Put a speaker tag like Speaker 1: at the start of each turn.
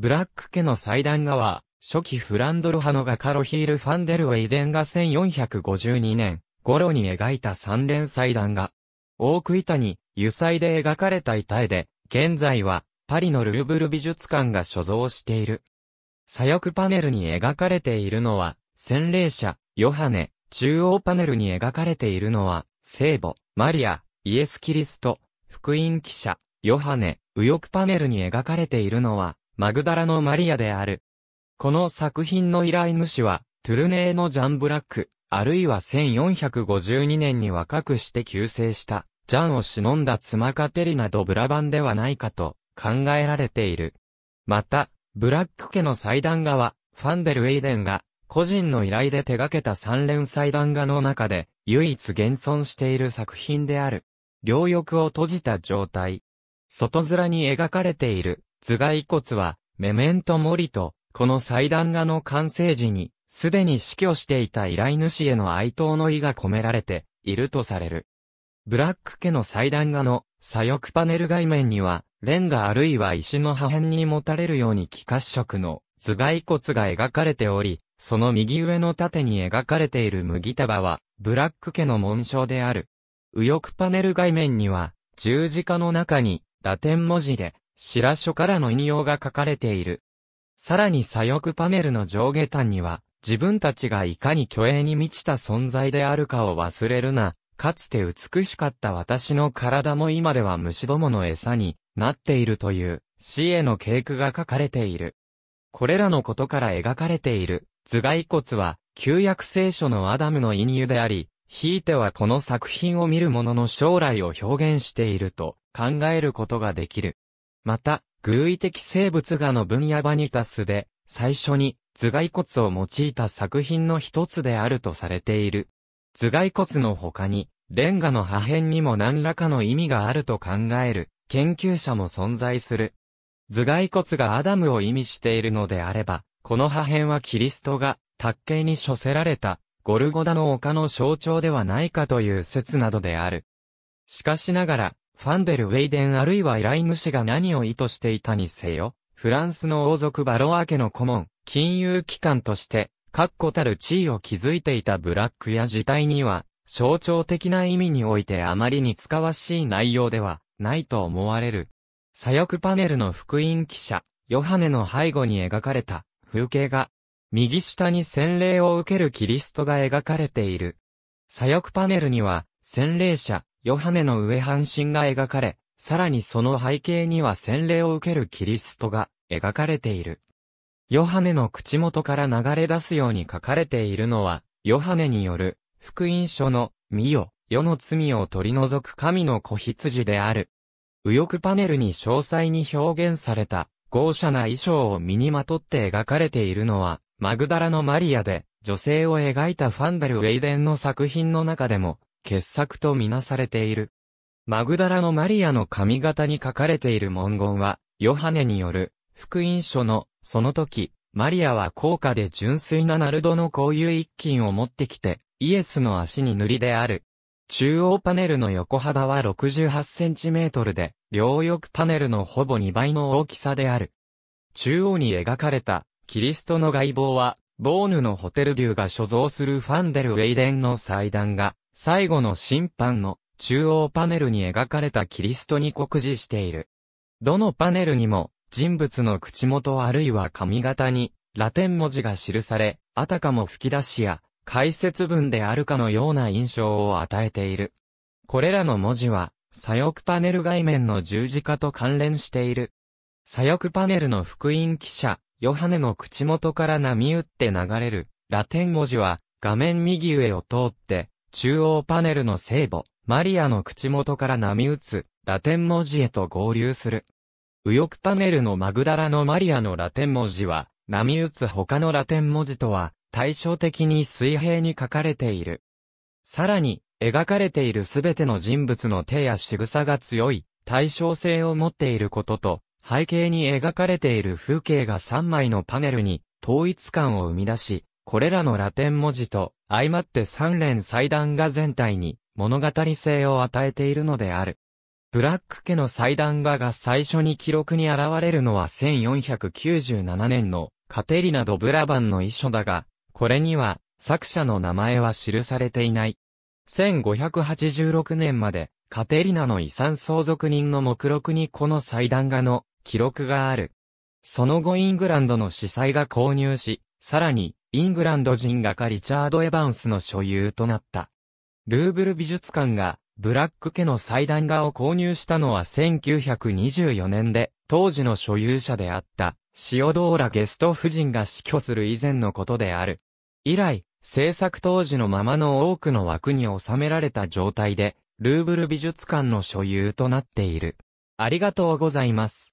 Speaker 1: ブラック家の祭壇画は、初期フランドル派の画家ロヒール・ファンデルウェイデンが1452年頃に描いた三連祭壇画。大ー板に油彩で描かれた板絵で、現在はパリのルーブル美術館が所蔵している。左翼パネルに描かれているのは、洗礼者、ヨハネ、中央パネルに描かれているのは、聖母、マリア、イエス・キリスト、福音記者、ヨハネ、右翼パネルに描かれているのは、マグダラのマリアである。この作品の依頼主は、トゥルネーのジャン・ブラック、あるいは1452年に若くして急世した、ジャンを忍んだ妻カテリナ・ド・ブラバンではないかと考えられている。また、ブラック家の祭壇画は、ファンデル・エイデンが、個人の依頼で手掛けた三連祭壇画の中で、唯一現存している作品である。両翼を閉じた状態。外面に描かれている、頭蓋骨は、メメントモリと、この祭壇画の完成時に、すでに死去していた依頼主への哀悼の意が込められているとされる。ブラック家の祭壇画の左翼パネル外面には、レンガあるいは石の破片に持たれるように気化色の頭蓋骨が描かれており、その右上の縦に描かれている麦束は、ブラック家の紋章である。右翼パネル外面には、十字架の中に、ラテン文字で、白書からの引用が書かれている。さらに左翼パネルの上下端には、自分たちがいかに虚栄に満ちた存在であるかを忘れるな、かつて美しかった私の体も今では虫どもの餌になっているという、死への警句が書かれている。これらのことから描かれている、頭蓋骨は、旧約聖書のアダムの引入であり、ひいてはこの作品を見る者の将来を表現していると考えることができる。また、偶意的生物画の分野バニタスで、最初に頭蓋骨を用いた作品の一つであるとされている。頭蓋骨の他に、レンガの破片にも何らかの意味があると考える研究者も存在する。頭蓋骨がアダムを意味しているのであれば、この破片はキリストが、卓形に処せられた、ゴルゴダの丘の象徴ではないかという説などである。しかしながら、ファンデル・ウェイデンあるいは依頼主が何を意図していたにせよ、フランスの王族バロア家の顧問、金融機関として、確固たる地位を築いていたブラックや事態には、象徴的な意味においてあまりに使わしい内容ではないと思われる。左翼パネルの福音記者、ヨハネの背後に描かれた風景が、右下に洗礼を受けるキリストが描かれている。左翼パネルには、洗礼者、ヨハネの上半身が描かれ、さらにその背景には洗礼を受けるキリストが描かれている。ヨハネの口元から流れ出すように書かれているのは、ヨハネによる福音書の、見よ、世の罪を取り除く神の子羊である。右翼パネルに詳細に表現された、豪奢な衣装を身にまとって描かれているのは、マグダラのマリアで、女性を描いたファンダル・ウェイデンの作品の中でも、傑作とみなされている。マグダラのマリアの髪型に書かれている文言は、ヨハネによる、福音書の、その時、マリアは高価で純粋なナルドのこういう一金を持ってきて、イエスの足に塗りである。中央パネルの横幅は68センチメートルで、両翼パネルのほぼ2倍の大きさである。中央に描かれた、キリストの外貌は、ボーヌのホテルデューが所蔵するファンデル・ウェイデンの祭壇が、最後の審判の中央パネルに描かれたキリストに酷似している。どのパネルにも人物の口元あるいは髪型にラテン文字が記され、あたかも吹き出しや解説文であるかのような印象を与えている。これらの文字は左翼パネル外面の十字架と関連している。左翼パネルの福音記者、ヨハネの口元から波打って流れる、ラテン文字は、画面右上を通って、中央パネルの聖母、マリアの口元から波打つ、ラテン文字へと合流する。右翼パネルのマグダラのマリアのラテン文字は、波打つ他のラテン文字とは、対照的に水平に書かれている。さらに、描かれているすべての人物の手や仕草が強い、対称性を持っていることと、背景に描かれている風景が3枚のパネルに統一感を生み出し、これらのラテン文字と相まって三連祭壇が全体に物語性を与えているのである。ブラック家の祭壇画が最初に記録に現れるのは1497年のカテリナ・ドブラバンの遺書だが、これには作者の名前は記されていない。1586年までカテリナの遺産相続人の目録にこの祭壇画の記録がある。その後イングランドの司祭が購入し、さらにイングランド人画家リチャード・エヴァンスの所有となった。ルーブル美術館がブラック家の祭壇画を購入したのは1924年で、当時の所有者であったシオドーラ・ゲスト夫人が死去する以前のことである。以来、制作当時のままの多くの枠に収められた状態で、ルーブル美術館の所有となっている。ありがとうございます。